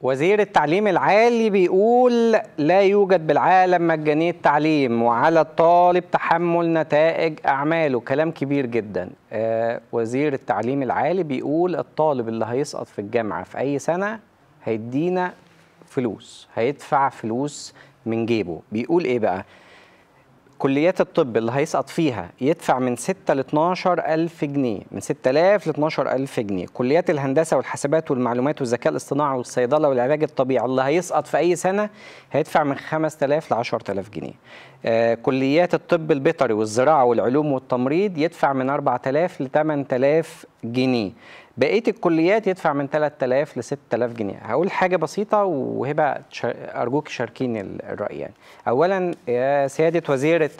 وزير التعليم العالي بيقول لا يوجد بالعالم مجانية تعليم وعلى الطالب تحمل نتائج أعماله كلام كبير جدا آه وزير التعليم العالي بيقول الطالب اللي هيسقط في الجامعة في أي سنة هيدينا فلوس هيدفع فلوس من جيبه بيقول إيه بقى كليات الطب اللي هيسقط فيها يدفع من 6 ل 12 ألف جنيه من 6000 ل 12 ألف جنيه كليات الهندسة والحاسبات والمعلومات والذكاء الاصطناعي والصيدلة والعلاج الطبيعي اللي هيسقط في أي سنة هيدفع من 5000 ل 10000 جنيه آه، كليات الطب البيطري والزراعة والعلوم والتمريض يدفع من 4000 ل 8000 جنيه بقيه الكليات يدفع من 3000 ل 6000 جنيه هقول حاجه بسيطه وهبه ارجوك شاركيني الراي يعني اولا يا سياده وزير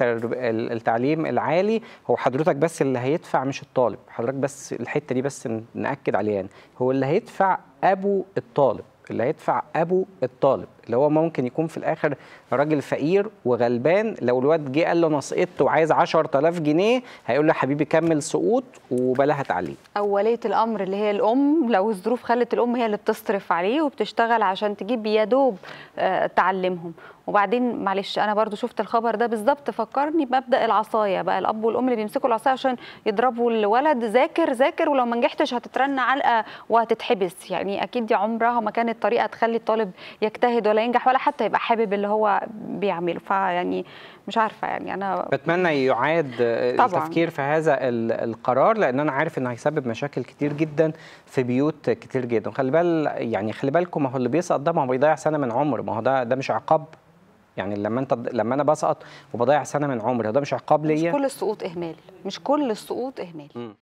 التعليم العالي هو حضرتك بس اللي هيدفع مش الطالب حضرتك بس الحته دي بس ناكد عليها يعني هو اللي هيدفع ابو الطالب اللي هيدفع ابو الطالب اللي هو ممكن يكون في الاخر راجل فقير وغلبان لو الواد جه قال له انا سقطت وعايز 10000 جنيه هيقول له حبيبي كمل سقوط وبلاها تعليم او وليه الامر اللي هي الام لو الظروف خلت الام هي اللي بتصرف عليه وبتشتغل عشان تجيب يا دوب آه، تعلمهم وبعدين معلش انا برضو شفت الخبر ده بالظبط فكرني بمبدا العصايه بقى الاب والام اللي بيمسكوا العصايه عشان يضربوا الولد ذاكر ذاكر ولو ما نجحتش هتترن علقه وهتتحبس يعني اكيد دي عمرها ما كانت طريقه تخلي الطالب يجتهد ولا ينجح ولا حتى يبقى حابب اللي هو بيعمله فيعني مش عارفه يعني انا بتمنى يعاد طبعًا. التفكير في هذا القرار لان انا عارف انه هيسبب مشاكل كتير جدا في بيوت كتير جدا خلي بال يعني خلي بالكم ما هو اللي بيسقط ده ما هو بيضيع سنه من عمر ما هو ده ده مش عقاب يعني لما انت لما انا بسقط وبضيع سنه من عمري ده مش عقاب ليا مش كل السقوط اهمال مش كل السقوط اهمال